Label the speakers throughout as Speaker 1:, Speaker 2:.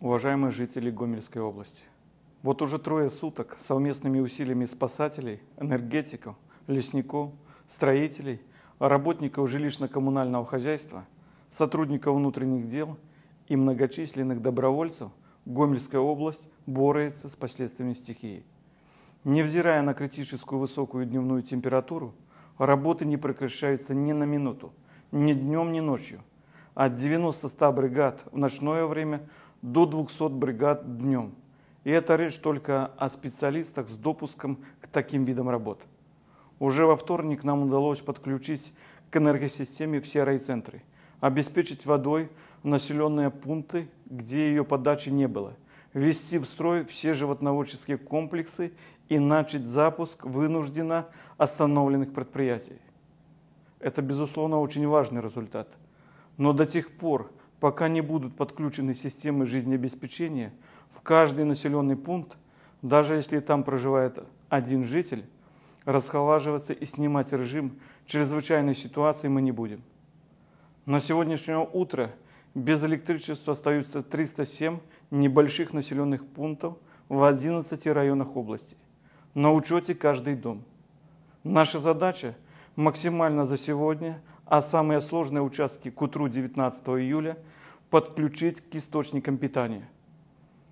Speaker 1: Уважаемые жители Гомельской области, вот уже трое суток совместными усилиями спасателей, энергетиков, лесников, строителей, работников жилищно-коммунального хозяйства, сотрудников внутренних дел и многочисленных добровольцев Гомельская область борется с последствиями стихии. Невзирая на критическую высокую дневную температуру, работы не прекращаются ни на минуту, ни днем, ни ночью. От 90-100 бригад в ночное время – до 200 бригад днем. И это речь только о специалистах с допуском к таким видам работ. Уже во вторник нам удалось подключить к энергосистеме все райцентры, обеспечить водой населенные пункты, где ее подачи не было, ввести в строй все животноводческие комплексы и начать запуск вынужденно остановленных предприятий. Это, безусловно, очень важный результат. Но до тех пор, пока не будут подключены системы жизнеобеспечения в каждый населенный пункт, даже если там проживает один житель, расхолаживаться и снимать режим чрезвычайной ситуации мы не будем. На сегодняшнее утро без электричества остаются 307 небольших населенных пунктов в 11 районах области. На учете каждый дом. Наша задача максимально за сегодня а самые сложные участки к утру 19 июля подключить к источникам питания.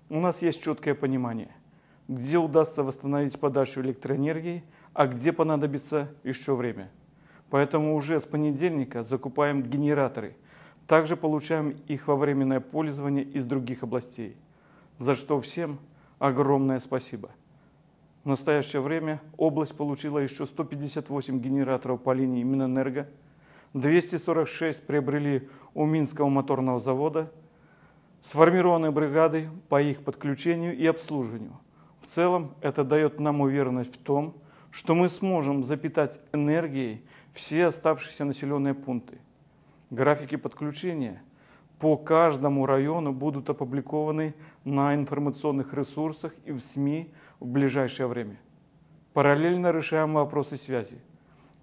Speaker 1: У нас есть четкое понимание, где удастся восстановить подачу электроэнергии, а где понадобится еще время. Поэтому уже с понедельника закупаем генераторы. Также получаем их во временное пользование из других областей. За что всем огромное спасибо. В настоящее время область получила еще 158 генераторов по линии Минэнерго – 246 приобрели у Минского моторного завода, сформированы бригады по их подключению и обслуживанию. В целом это дает нам уверенность в том, что мы сможем запитать энергией все оставшиеся населенные пункты. Графики подключения по каждому району будут опубликованы на информационных ресурсах и в СМИ в ближайшее время. Параллельно решаем вопросы связи –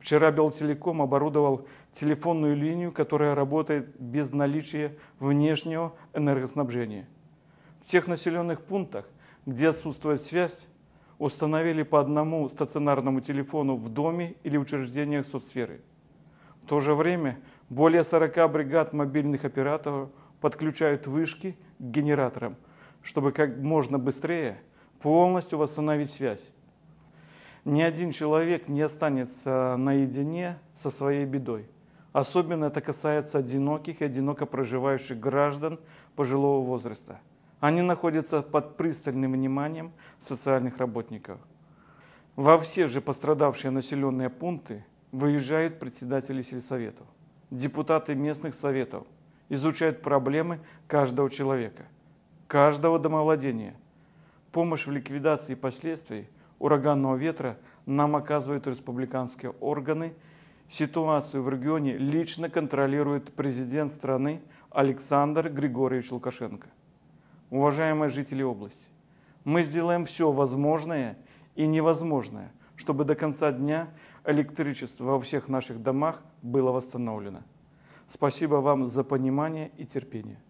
Speaker 1: Вчера Белтелеком оборудовал телефонную линию, которая работает без наличия внешнего энергоснабжения. В тех населенных пунктах, где отсутствует связь, установили по одному стационарному телефону в доме или учреждениях соцсферы. В то же время более 40 бригад мобильных операторов подключают вышки к генераторам, чтобы как можно быстрее полностью восстановить связь ни один человек не останется наедине со своей бедой. Особенно это касается одиноких и одиноко проживающих граждан пожилого возраста. Они находятся под пристальным вниманием социальных работников. Во все же пострадавшие населенные пункты выезжают председатели сельсоветов, депутаты местных советов, изучают проблемы каждого человека, каждого домовладения. Помощь в ликвидации последствий – ураганного ветра нам оказывают республиканские органы. Ситуацию в регионе лично контролирует президент страны Александр Григорьевич Лукашенко. Уважаемые жители области, мы сделаем все возможное и невозможное, чтобы до конца дня электричество во всех наших домах было восстановлено. Спасибо вам за понимание и терпение.